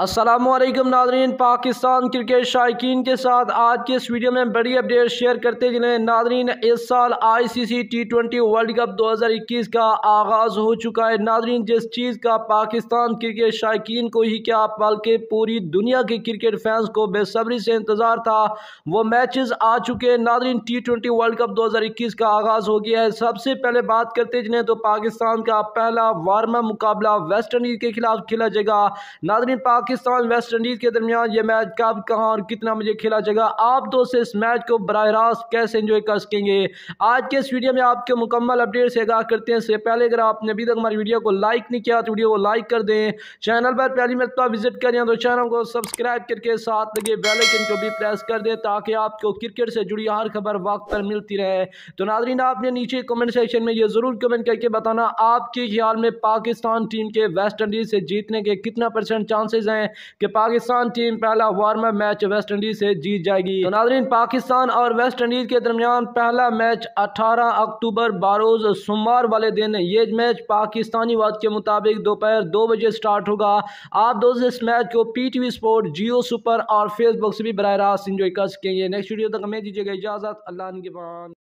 असलम नाजरीन पाकिस्तान क्रिकेट शायकीन के साथ आज के इस वीडियो में बड़ी अपडेट शेयर करते जिन्हें नाजरीन इस साल ICC T twenty World Cup 2021 का आगाज़ हो चुका है नाजरीन जिस चीज़ का पाकिस्तान क्रिकेट शायकीन को ही क्या बल्कि पूरी दुनिया के क्रिकेट फैंस को बेसब्री से इंतज़ार था वो मैचेस आ चुके हैं नाजरीन टी ट्वेंटी वर्ल्ड कप इक्कीस का आगाज़ हो गया है सबसे पहले बात करते जिन्हें तो पाकिस्तान का पहला वार्म मुकाबला वेस्ट इंडीज़ के खिलाफ खेला जाएगा नाजरीन पाक पाकिस्तान वेस्ट इंडीज़ के दरमियान ये मैच कब कहाँ और कितना मुझे खेला जाएगा आप दोस्त इस मैच को बर रास्त कैसे इंजॉय कर सकेंगे आज के इस वीडियो में आपके मुकम्मल अपडेट से आगाह करते हैं इससे पहले अगर आपने अभी तक हमारी वीडियो को लाइक नहीं किया तो वीडियो को लाइक कर दें चैनल पर पहली मरतबा विजिट करें तो चैनल को सब्सक्राइब करके साथ लगे बेलकिन को भी प्रेस कर दें ताकि आपको क्रिकेट से जुड़ी हर खबर वक्त पर मिलती रहे तो नाजरीन आपने नीचे कमेंट सेक्शन में ये ज़रूर कमेंट करके बताना आपके ख्याल में पाकिस्तान टीम के वेस्ट इंडीज़ से जीतने के कितना परसेंट चांसेज हैं हैं कि पाकिस्तान टीम पहला वार्म मैच वेस्ट इंडीज से जीत जाएगी तो नाजरीन पाकिस्तान और वेस्ट इंडीज के दरमियान पहला मैच अठारह अक्टूबर बारोज सोमवार वाले दिन ये मैच पाकिस्तानी वक्त के मुताबिक दोपहर दो बजे स्टार्ट होगा आप दोस्त इस मैच को P T V sport Geo super और फेसबुक से भी बरह रास्त इंजॉय कर सकेंगे नेक्स्ट वीडियो तक हमें दीजिएगा इजाज़त अल्लाह के